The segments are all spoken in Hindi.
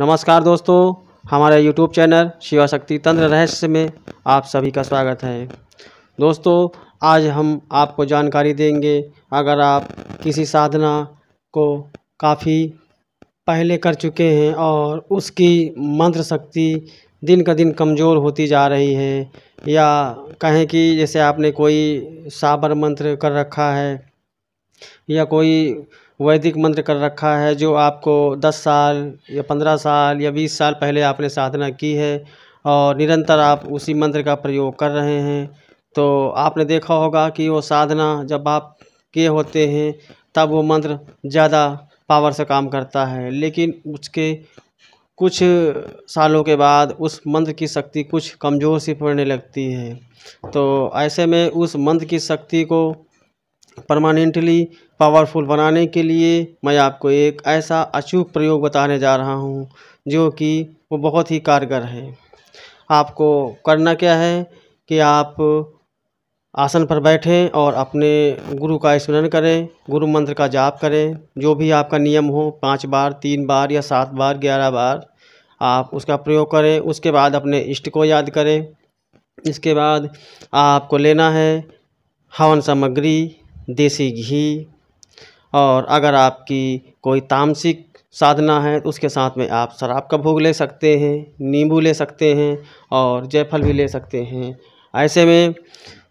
नमस्कार दोस्तों हमारे यूट्यूब चैनल शिवा शक्ति तंत्र रहस्य में आप सभी का स्वागत है दोस्तों आज हम आपको जानकारी देंगे अगर आप किसी साधना को काफ़ी पहले कर चुके हैं और उसकी मंत्र शक्ति दिन का दिन कमज़ोर होती जा रही है या कहें कि जैसे आपने कोई साबर मंत्र कर रखा है या कोई वैदिक मंत्र कर रखा है जो आपको दस साल या पंद्रह साल या बीस साल पहले आपने साधना की है और निरंतर आप उसी मंत्र का प्रयोग कर रहे हैं तो आपने देखा होगा कि वो साधना जब आप किए होते हैं तब वो मंत्र ज़्यादा पावर से काम करता है लेकिन उसके कुछ सालों के बाद उस मंत्र की शक्ति कुछ कमज़ोर सी पड़ने लगती है तो ऐसे में उस मंत्र की शक्ति को परमानेंटली पावरफुल बनाने के लिए मैं आपको एक ऐसा अचूक प्रयोग बताने जा रहा हूँ जो कि वो बहुत ही कारगर है आपको करना क्या है कि आप आसन पर बैठें और अपने गुरु का स्मरण करें गुरु मंत्र का जाप करें जो भी आपका नियम हो पाँच बार तीन बार या सात बार ग्यारह बार आप उसका प्रयोग करें उसके बाद अपने इष्ट को याद करें इसके बाद आपको लेना है हवन सामग्री देसी घी और अगर आपकी कोई तामसिक साधना है तो उसके साथ में आप शराब का भोग ले सकते हैं नींबू ले सकते हैं और जयफल भी ले सकते हैं ऐसे में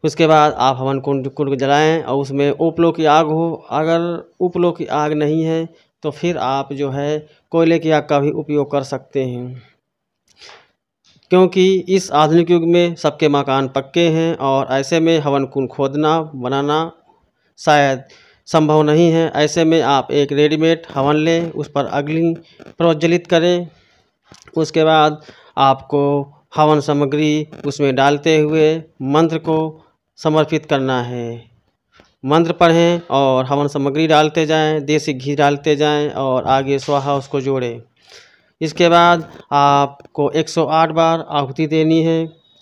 उसके बाद आप हवन कुंड कुंड जलाएँ और उसमें उपलो की आग हो अगर उपलो की आग नहीं है तो फिर आप जो है कोयले की आग का भी उपयोग कर सकते हैं क्योंकि इस आधुनिक युग में सबके मकान पक्के हैं और ऐसे में हवन कुंड खोदना बनाना शायद संभव नहीं है ऐसे में आप एक रेडीमेड हवन लें उस पर अग्नि प्रज्वलित करें उसके बाद आपको हवन सामग्री उसमें डालते हुए मंत्र को समर्पित करना है मंत्र पढ़ें और हवन सामग्री डालते जाएं देसी घी डालते जाएं और आगे स्वाहा उसको जोड़ें इसके बाद आपको 108 बार आहुति देनी है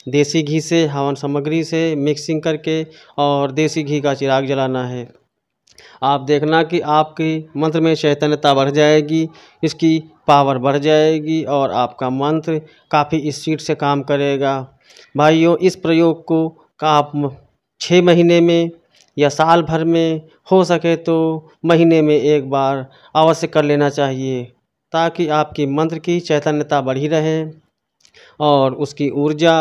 देसी घी से हवन सामग्री से मिक्सिंग करके और देसी घी का चिराग जलाना है आप देखना कि आपकी मंत्र में चैतन्यता बढ़ जाएगी इसकी पावर बढ़ जाएगी और आपका मंत्र काफ़ी स्पीड से काम करेगा भाइयों इस प्रयोग को का आप छः महीने में या साल भर में हो सके तो महीने में एक बार अवश्य कर लेना चाहिए ताकि आपकी मंत्र की चैतन्यता बढ़ी रहे और उसकी ऊर्जा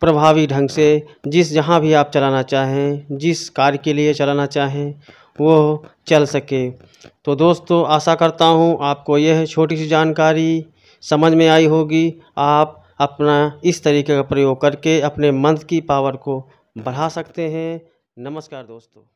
प्रभावी ढंग से जिस जहाँ भी आप चलाना चाहें जिस कार्य के लिए चलाना चाहें वो चल सके तो दोस्तों आशा करता हूँ आपको यह छोटी सी जानकारी समझ में आई होगी आप अपना इस तरीके का प्रयोग करके अपने मन की पावर को बढ़ा सकते हैं नमस्कार दोस्तों